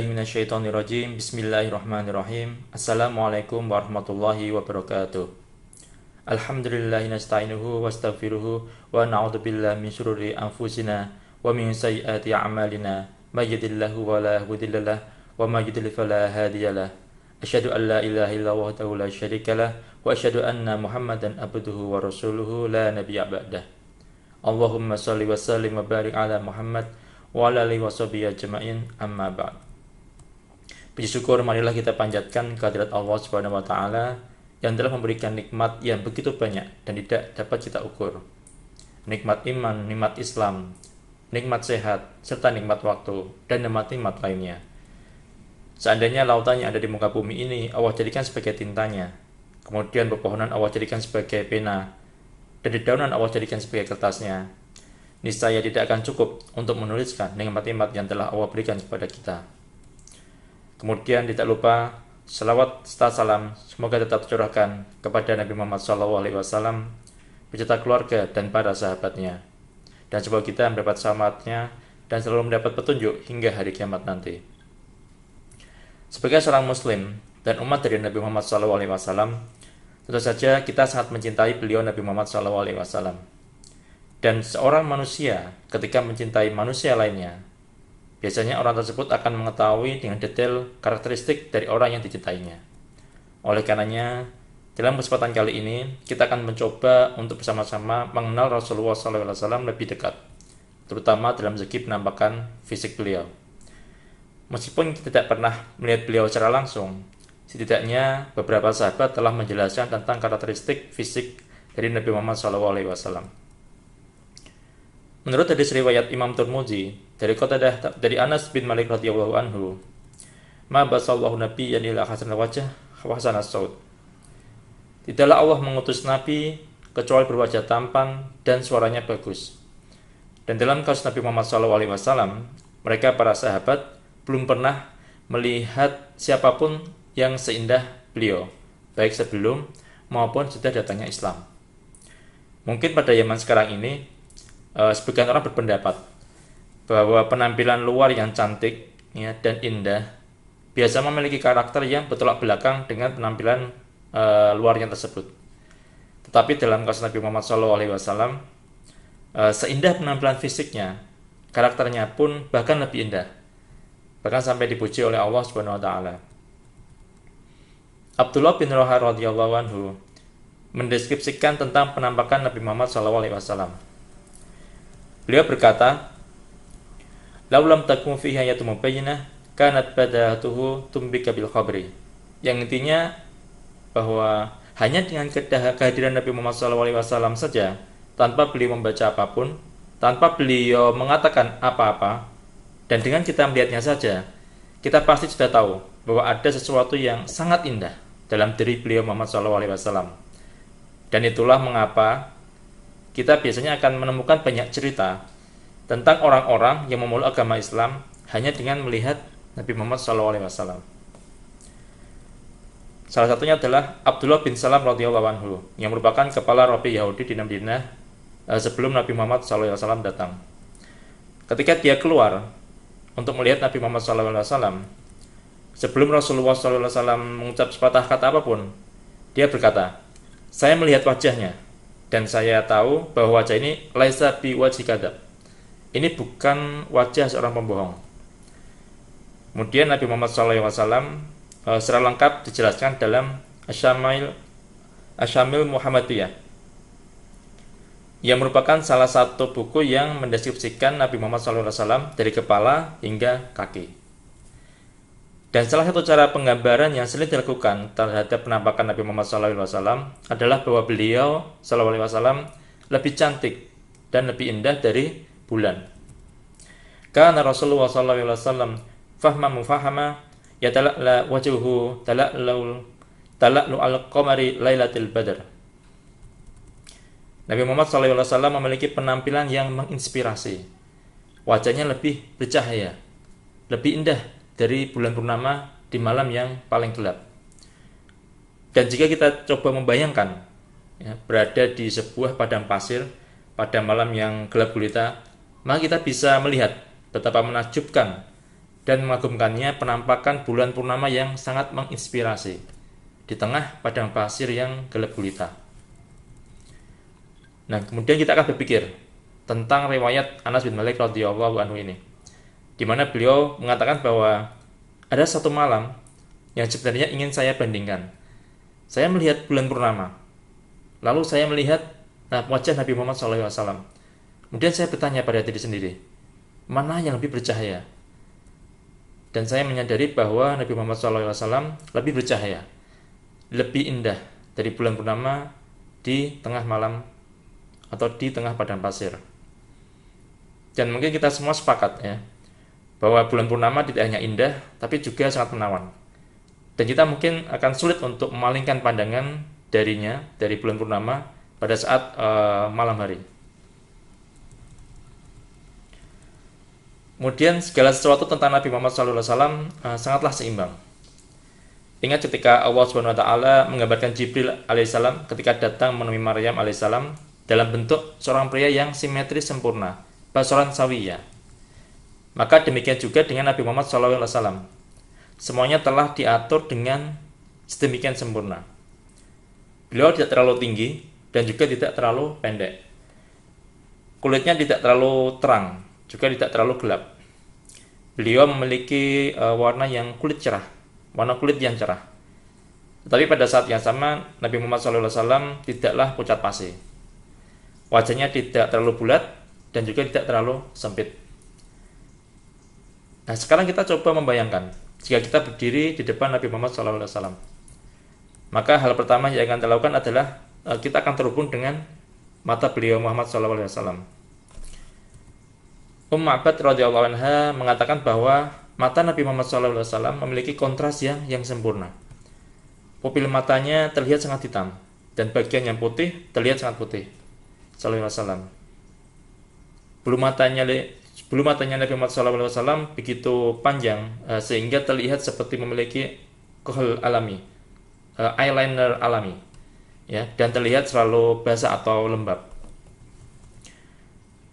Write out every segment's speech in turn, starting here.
A'udzubillahiminasyaitonirrojim Bismillahirrahmanirrahim Assalamualaikum warahmatullahi wabarakatuh Alhamdulillahi nasta'inuhu wa astaghfiruhu Wa na'udzubillah min syururi anfusina Wa min sayyati a'malina Majidillahu wa la hudillalah Wa majidil fala hadiyalah Asyadu an la ilaha illa wahdahu la syarikalah Wa asyadu anna muhammadan abduhu wa rasuluhu la nabiya ba'dah Allahumma salli wa sallim wa barik ala muhammad wa ala alihi washabihi ajmain amma ba'd Puji syukur marilah kita panjatkan kehadirat Allah Subhanahu wa taala yang telah memberikan nikmat yang begitu banyak dan tidak dapat kita ukur. Nikmat iman, nikmat Islam, nikmat sehat, serta nikmat waktu dan nikmat-nikmat lainnya. Seandainya lautan yang ada di muka bumi ini, Allah jadikan sebagai tintanya. Kemudian pepohonan Allah jadikan sebagai pena, dan dedaunan Allah jadikan sebagai kertasnya. Niscaya tidak akan cukup untuk menuliskan nikmat-nikmat yang telah Allah berikan kepada kita. Kemudian tidak lupa selawat serta salam semoga tetap tercurahkan kepada Nabi Muhammad SAW beserta keluarga dan para sahabatnya. Dan semoga kita mendapat selamatnya dan selalu mendapat petunjuk hingga hari kiamat nanti. Sebagai seorang muslim dan umat dari Nabi Muhammad SAW, tentu saja kita sangat mencintai beliau Nabi Muhammad SAW. Dan seorang manusia ketika mencintai manusia lainnya, Biasanya orang tersebut akan mengetahui dengan detail karakteristik dari orang yang dicintainya. Oleh karenanya, dalam kesempatan kali ini, kita akan mencoba untuk bersama-sama mengenal Rasulullah SAW lebih dekat, terutama dalam segi penampakan fisik beliau. Meskipun kita tidak pernah melihat beliau secara langsung, setidaknya beberapa sahabat telah menjelaskan tentang karakteristik fisik dari Nabi Muhammad SAW. Menurut hadis riwayat Imam Turmuzi, dari kota dah dari Anas bin Malik radhiyallahu anhu, "Ma basallahu nabiyyan ila hasanal wajh wa hasanal saut." Tidaklah Allah mengutus nabi kecuali berwajah tampan dan suaranya bagus. Dan dalam kasus Nabi Muhammad SAW, mereka para sahabat belum pernah melihat siapapun yang seindah beliau, baik sebelum maupun sudah datangnya Islam. Mungkin pada zaman sekarang ini, eh, sebagian orang berpendapat bahwa penampilan luar yang cantik ya, dan indah biasa memiliki karakter yang bertolak belakang dengan penampilan uh, yang tersebut. Tetapi dalam kasus Nabi Muhammad SAW, uh, eh, seindah penampilan fisiknya, karakternya pun bahkan lebih indah, bahkan sampai dipuji oleh Allah Subhanahu Wa Taala. Abdullah bin Rohar radhiyallahu anhu mendeskripsikan tentang penampakan Nabi Muhammad SAW. Beliau berkata, Laulam takum fihi ayatun mubayyinah kanat badatuhu tumbika bil khabri. Yang intinya bahwa hanya dengan kehadiran Nabi Muhammad SAW saja tanpa beliau membaca apapun, tanpa beliau mengatakan apa-apa, dan dengan kita melihatnya saja, kita pasti sudah tahu bahwa ada sesuatu yang sangat indah dalam diri beliau Muhammad SAW. Dan itulah mengapa kita biasanya akan menemukan banyak cerita tentang orang-orang yang memeluk agama Islam hanya dengan melihat Nabi Muhammad SAW. Salah satunya adalah Abdullah bin Salam radhiyallahu anhu yang merupakan kepala Rabi Yahudi di Madinah eh, sebelum Nabi Muhammad SAW datang. Ketika dia keluar untuk melihat Nabi Muhammad SAW, sebelum Rasulullah SAW mengucap sepatah kata apapun, dia berkata, saya melihat wajahnya dan saya tahu bahwa wajah ini laisa bi wajikadab ini bukan wajah seorang pembohong. Kemudian Nabi Muhammad SAW eh, secara lengkap dijelaskan dalam Asyamil, Asyamil Muhammadiyah yang merupakan salah satu buku yang mendeskripsikan Nabi Muhammad SAW dari kepala hingga kaki. Dan salah satu cara penggambaran yang sering dilakukan terhadap penampakan Nabi Muhammad SAW adalah bahwa beliau SAW lebih cantik dan lebih indah dari bulan. Karena Rasulullah SAW alaihi wasallam fahma mufahama yatala'la wajhuhu tala'laul tala'lu al-qamari lailatul badar. Nabi Muhammad SAW memiliki penampilan yang menginspirasi. Wajahnya lebih bercahaya, lebih indah dari bulan purnama di malam yang paling gelap. Dan jika kita coba membayangkan ya, berada di sebuah padang pasir pada malam yang gelap gulita maka kita bisa melihat betapa menakjubkan dan mengagumkannya penampakan bulan purnama yang sangat menginspirasi di tengah padang pasir yang gelap gulita. Nah, kemudian kita akan berpikir tentang riwayat Anas bin Malik radhiyallahu anhu ini, di mana beliau mengatakan bahwa ada satu malam yang sebenarnya ingin saya bandingkan. Saya melihat bulan purnama, lalu saya melihat nah, wajah Nabi Muhammad SAW Kemudian saya bertanya pada diri sendiri, mana yang lebih bercahaya? Dan saya menyadari bahwa Nabi Muhammad SAW lebih bercahaya, lebih indah dari bulan purnama di tengah malam atau di tengah padang pasir. Dan mungkin kita semua sepakat ya, bahwa bulan purnama tidak hanya indah, tapi juga sangat menawan. Dan kita mungkin akan sulit untuk memalingkan pandangan darinya, dari bulan purnama, pada saat uh, malam hari. Kemudian segala sesuatu tentang Nabi Muhammad SAW uh, eh, sangatlah seimbang. Ingat ketika Allah Subhanahu wa taala menggambarkan Jibril alaihissalam ketika datang menemui Maryam alaihissalam dalam bentuk seorang pria yang simetris sempurna, basoran sawiya. Maka demikian juga dengan Nabi Muhammad SAW. Semuanya telah diatur dengan sedemikian sempurna. Beliau tidak terlalu tinggi dan juga tidak terlalu pendek. Kulitnya tidak terlalu terang, juga tidak terlalu gelap. Beliau memiliki uh, warna yang kulit cerah, warna kulit yang cerah. Tetapi pada saat yang sama Nabi Muhammad SAW tidaklah pucat pasi. Wajahnya tidak terlalu bulat dan juga tidak terlalu sempit. Nah sekarang kita coba membayangkan jika kita berdiri di depan Nabi Muhammad SAW. Maka hal pertama yang akan dilakukan adalah eh, kita akan terhubung dengan mata beliau Muhammad SAW. Ummu Abad radhiyallahu anha mengatakan bahwa mata Nabi Muhammad SAW memiliki kontras yang yang sempurna. Pupil matanya terlihat sangat hitam dan bagian yang putih terlihat sangat putih. Sallallahu alaihi wasallam. Bulu matanya bulu matanya Nabi Muhammad sallallahu alaihi wasallam begitu panjang eh, sehingga terlihat seperti memiliki kohl alami, eh, eyeliner alami. Ya, dan terlihat selalu basah atau lembab.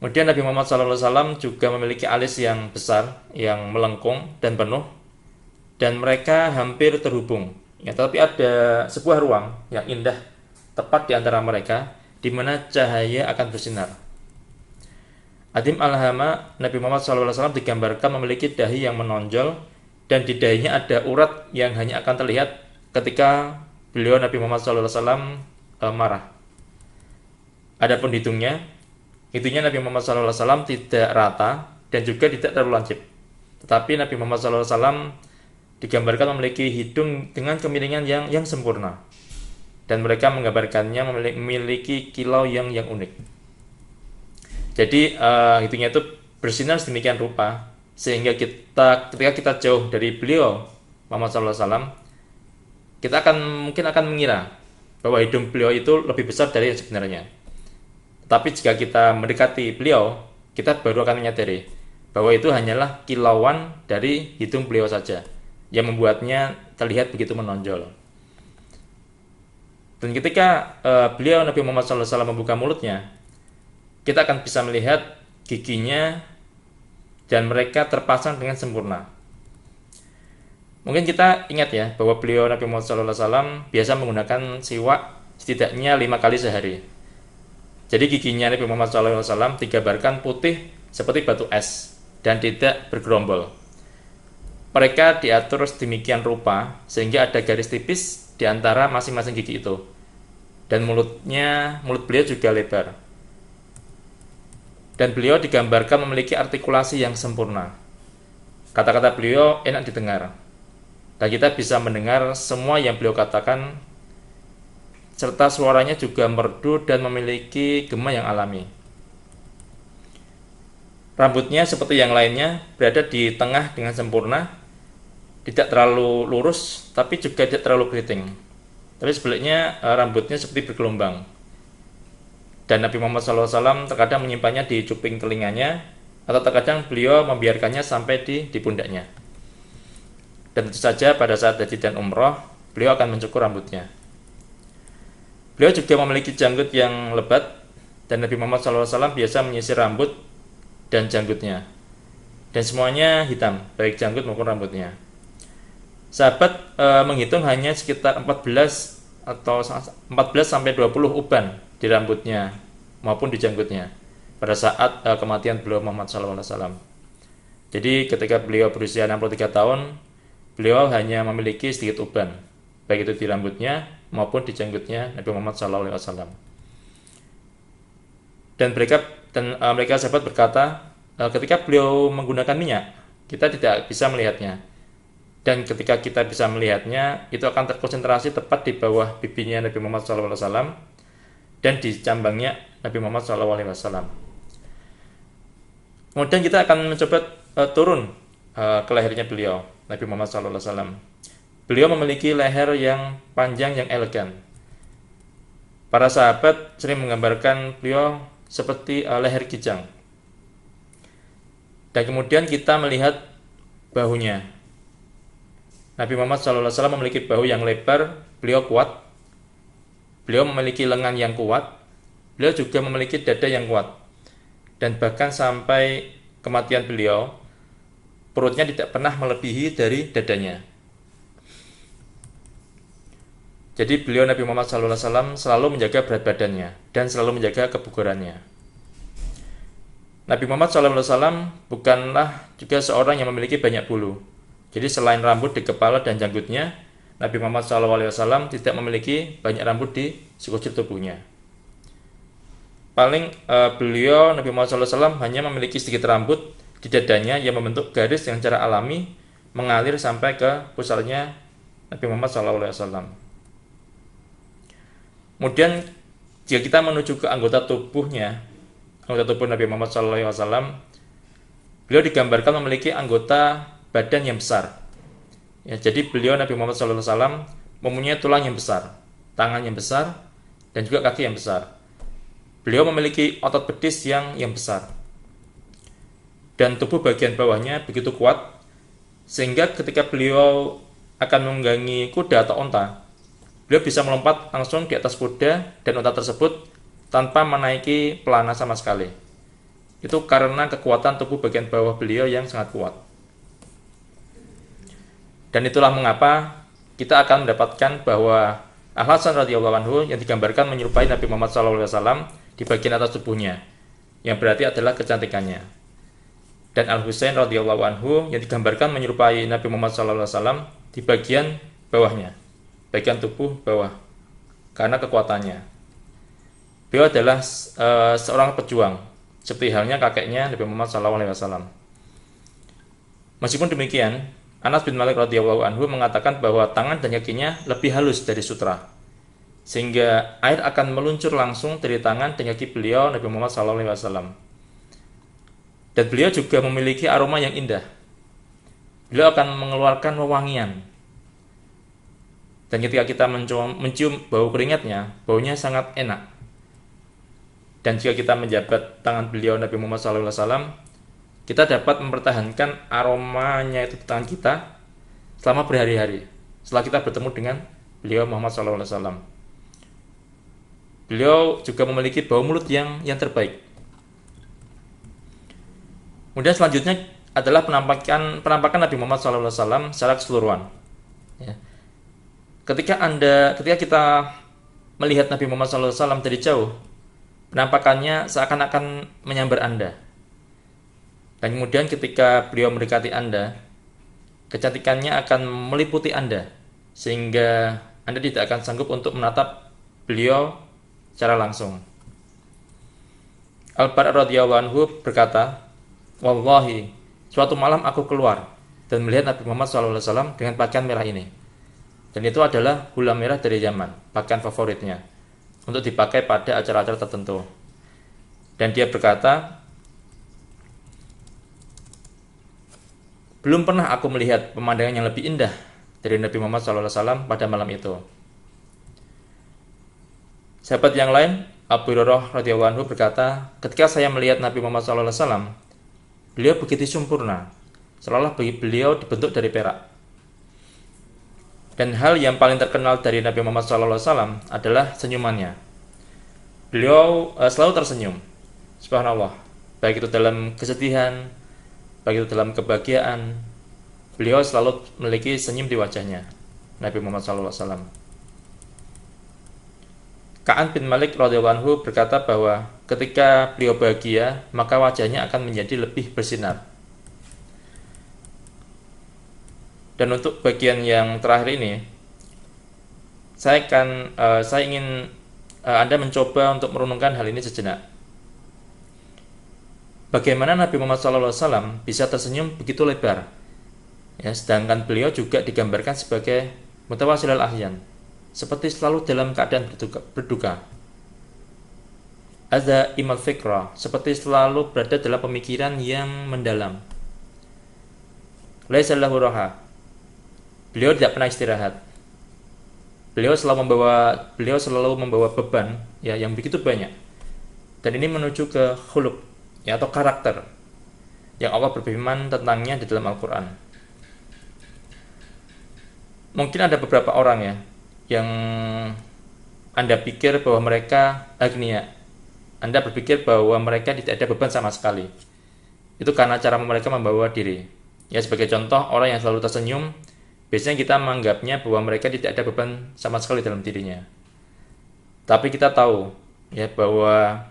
Kemudian Nabi Muhammad SAW juga memiliki alis yang besar, yang melengkung dan penuh, dan mereka hampir terhubung. Ya, tapi ada sebuah ruang yang indah tepat di antara mereka, di mana cahaya akan bersinar. Adim Al-Hama, Nabi Muhammad SAW digambarkan memiliki dahi yang menonjol, dan di dahinya ada urat yang hanya akan terlihat ketika beliau Nabi Muhammad SAW eh, marah. Adapun hidungnya, Intinya Nabi Muhammad SAW tidak rata dan juga tidak terlalu lancip. Tetapi Nabi Muhammad SAW digambarkan memiliki hidung dengan kemiringan yang yang sempurna. Dan mereka menggambarkannya memiliki kilau yang yang unik. Jadi uh, hidungnya itu bersinar sedemikian rupa sehingga kita ketika kita jauh dari beliau Muhammad SAW kita akan mungkin akan mengira bahwa hidung beliau itu lebih besar dari yang sebenarnya tapi jika kita mendekati beliau, kita baru akan menyadari bahwa itu hanyalah kilauan dari hitung beliau saja yang membuatnya terlihat begitu menonjol. Dan ketika uh, beliau Nabi Muhammad SAW membuka mulutnya, kita akan bisa melihat giginya dan mereka terpasang dengan sempurna. Mungkin kita ingat ya bahwa beliau Nabi Muhammad SAW biasa menggunakan siwak setidaknya lima kali sehari jadi giginya Nabi Muhammad SAW digambarkan putih seperti batu es dan tidak bergerombol. Mereka diatur sedemikian rupa sehingga ada garis tipis di antara masing-masing gigi itu. Dan mulutnya, mulut beliau juga lebar. Dan beliau digambarkan memiliki artikulasi yang sempurna. Kata-kata beliau enak didengar. Dan kita bisa mendengar semua yang beliau katakan serta suaranya juga merdu dan memiliki gema yang alami. Rambutnya seperti yang lainnya berada di tengah dengan sempurna, tidak terlalu lurus tapi juga tidak terlalu keriting. Tapi sebaliknya eh, rambutnya seperti bergelombang. Dan Nabi Muhammad SAW terkadang menyimpannya di cuping telinganya atau terkadang beliau membiarkannya sampai di, di pundaknya. Dan tentu saja pada saat haji dan umroh, beliau akan mencukur rambutnya. Beliau juga memiliki janggut yang lebat dan Nabi Muhammad SAW biasa menyisir rambut dan janggutnya. Dan semuanya hitam, baik janggut maupun rambutnya. Sahabat e, menghitung hanya sekitar 14 atau 14 sampai 20 uban di rambutnya maupun di janggutnya pada saat e, kematian beliau Muhammad SAW. Jadi ketika beliau berusia 63 tahun, beliau hanya memiliki sedikit uban baik itu di rambutnya maupun di jenggotnya Nabi Muhammad Wasallam. Dan mereka dan uh, mereka sahabat berkata, uh, ketika beliau menggunakan minyak, kita tidak bisa melihatnya. Dan ketika kita bisa melihatnya, itu akan terkonsentrasi tepat di bawah bibinya Nabi Muhammad SAW dan di cambangnya Nabi Muhammad SAW. Kemudian kita akan mencoba uh, turun uh, ke lahirnya beliau, Nabi Muhammad SAW Beliau memiliki leher yang panjang yang elegan. Para sahabat sering menggambarkan beliau seperti eh, leher kijang. Dan kemudian kita melihat bahunya. Nabi Muhammad SAW memiliki bahu yang lebar, beliau kuat. Beliau memiliki lengan yang kuat. Beliau juga memiliki dada yang kuat. Dan bahkan sampai kematian beliau, perutnya tidak pernah melebihi dari dadanya. Jadi beliau Nabi Muhammad SAW selalu menjaga berat badannya dan selalu menjaga kebugarannya. Nabi Muhammad SAW bukanlah juga seorang yang memiliki banyak bulu. Jadi selain rambut di kepala dan janggutnya, Nabi Muhammad SAW tidak memiliki banyak rambut di sekujur tubuhnya. Paling uh, beliau Nabi Muhammad SAW hanya memiliki sedikit rambut di dadanya yang membentuk garis yang secara alami mengalir sampai ke pusarnya Nabi Muhammad SAW. Kemudian jika kita menuju ke anggota tubuhnya, anggota tubuh Nabi Muhammad SAW, beliau digambarkan memiliki anggota badan yang besar. Ya, jadi beliau Nabi Muhammad SAW mempunyai tulang yang besar, tangan yang besar, dan juga kaki yang besar. Beliau memiliki otot betis yang yang besar. Dan tubuh bagian bawahnya begitu kuat sehingga ketika beliau akan menggangi kuda atau onta, Beliau bisa melompat langsung di atas kuda dan unta tersebut tanpa menaiki pelana sama sekali. Itu karena kekuatan tubuh bagian bawah beliau yang sangat kuat. Dan itulah mengapa kita akan mendapatkan bahwa Al-Hasan radhiyallahu anhu yang digambarkan menyerupai Nabi Muhammad SAW di bagian atas tubuhnya, yang berarti adalah kecantikannya. Dan Al-Husain radhiyallahu anhu yang digambarkan menyerupai Nabi Muhammad SAW di bagian bawahnya, bagian tubuh bawah karena kekuatannya. Beliau adalah uh, seorang pejuang, seperti halnya kakeknya Nabi Muhammad Alaihi Wasallam Meskipun demikian, Anas bin Malik radhiyallahu anhu mengatakan bahwa tangan dan kakinya lebih halus dari sutra, sehingga air akan meluncur langsung dari tangan dan kaki beliau Nabi Muhammad Alaihi Wasallam Dan beliau juga memiliki aroma yang indah. Beliau akan mengeluarkan wewangian dan ketika kita mencium, bau keringatnya, baunya sangat enak. Dan jika kita menjabat tangan beliau Nabi Muhammad SAW, kita dapat mempertahankan aromanya itu di tangan kita selama berhari-hari. Setelah kita bertemu dengan beliau Muhammad SAW. Beliau juga memiliki bau mulut yang yang terbaik. Kemudian selanjutnya adalah penampakan penampakan Nabi Muhammad SAW secara keseluruhan. Ya ketika Anda ketika kita melihat Nabi Muhammad SAW dari jauh, penampakannya seakan-akan menyambar Anda. Dan kemudian ketika beliau mendekati Anda, kecantikannya akan meliputi Anda, sehingga Anda tidak akan sanggup untuk menatap beliau secara langsung. al bar radhiyallahu anhu berkata, Wallahi, suatu malam aku keluar dan melihat Nabi Muhammad SAW dengan pakaian merah ini. Dan itu adalah gula merah dari Yaman, pakaian favoritnya, untuk dipakai pada acara-acara tertentu. Dan dia berkata, Belum pernah aku melihat pemandangan yang lebih indah dari Nabi Muhammad SAW pada malam itu. Sahabat yang lain, Abu Hurairah radhiyallahu anhu berkata, ketika saya melihat Nabi Muhammad SAW, beliau begitu sempurna, seolah beliau dibentuk dari perak. Dan hal yang paling terkenal dari Nabi Muhammad SAW adalah senyumannya. Beliau uh, selalu tersenyum. Subhanallah. Baik itu dalam kesedihan, baik itu dalam kebahagiaan, beliau selalu memiliki senyum di wajahnya. Nabi Muhammad SAW. Ka'an bin Malik radhiyallahu anhu berkata bahwa ketika beliau bahagia, maka wajahnya akan menjadi lebih bersinar. Dan untuk bagian yang terakhir ini, saya akan uh, saya ingin uh, Anda mencoba untuk merenungkan hal ini sejenak. Bagaimana Nabi Muhammad SAW bisa tersenyum begitu lebar? Ya, sedangkan beliau juga digambarkan sebagai mutawasil ahyan seperti selalu dalam keadaan berduka. berduka. Ada imal fikra, seperti selalu berada dalam pemikiran yang mendalam. Laisallahu roha, beliau tidak pernah istirahat. Beliau selalu membawa beliau selalu membawa beban ya yang begitu banyak. Dan ini menuju ke huluk ya atau karakter yang Allah berfirman tentangnya di dalam Al-Qur'an. Mungkin ada beberapa orang ya yang Anda pikir bahwa mereka agnia. Anda berpikir bahwa mereka tidak ada beban sama sekali. Itu karena cara mereka membawa diri. Ya sebagai contoh orang yang selalu tersenyum Biasanya kita menganggapnya bahwa mereka tidak ada beban sama sekali dalam dirinya. Tapi kita tahu ya bahwa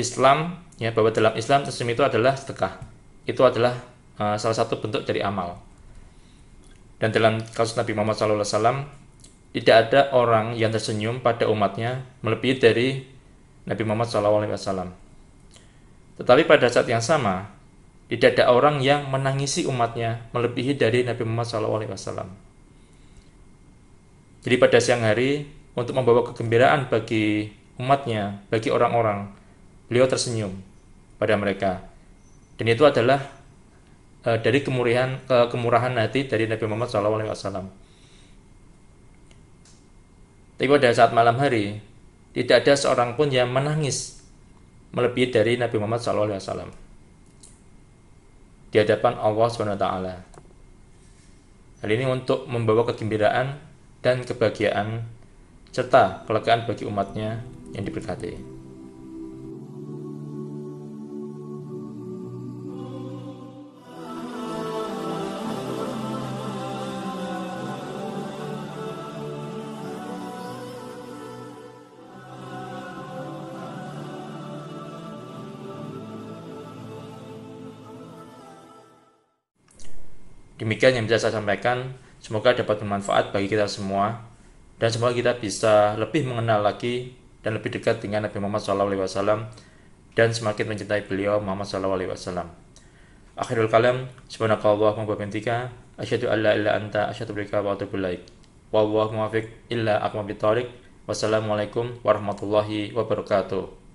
Islam ya bahwa dalam Islam senyum itu adalah sedekah. Itu adalah uh, salah satu bentuk dari amal. Dan dalam kasus Nabi Muhammad SAW tidak ada orang yang tersenyum pada umatnya melebihi dari Nabi Muhammad SAW. Tetapi pada saat yang sama, tidak ada orang yang menangisi umatnya melebihi dari Nabi Muhammad SAW. Jadi pada siang hari, untuk membawa kegembiraan bagi umatnya, bagi orang-orang, beliau tersenyum pada mereka. Dan itu adalah uh, dari kemurahan uh, eh, kemurahan hati dari Nabi Muhammad SAW. Tapi pada saat malam hari, tidak ada seorang pun yang menangis melebihi dari Nabi Muhammad SAW di hadapan Allah SWT. Hal ini untuk membawa kegembiraan dan kebahagiaan serta kelegaan bagi umatnya yang diberkati. Demikian yang bisa saya sampaikan. Semoga dapat bermanfaat bagi kita semua dan semoga kita bisa lebih mengenal lagi dan lebih dekat dengan Nabi Muhammad SAW dan semakin mencintai beliau Muhammad SAW. Akhirul kalam, subhanakallahumma wa bihamdika, asyhadu an la ilaha anta, asyhadu bika wa atubu ilaik. Wallahu muwaffiq illa aqwamit thoriq. Wassalamualaikum warahmatullahi wabarakatuh.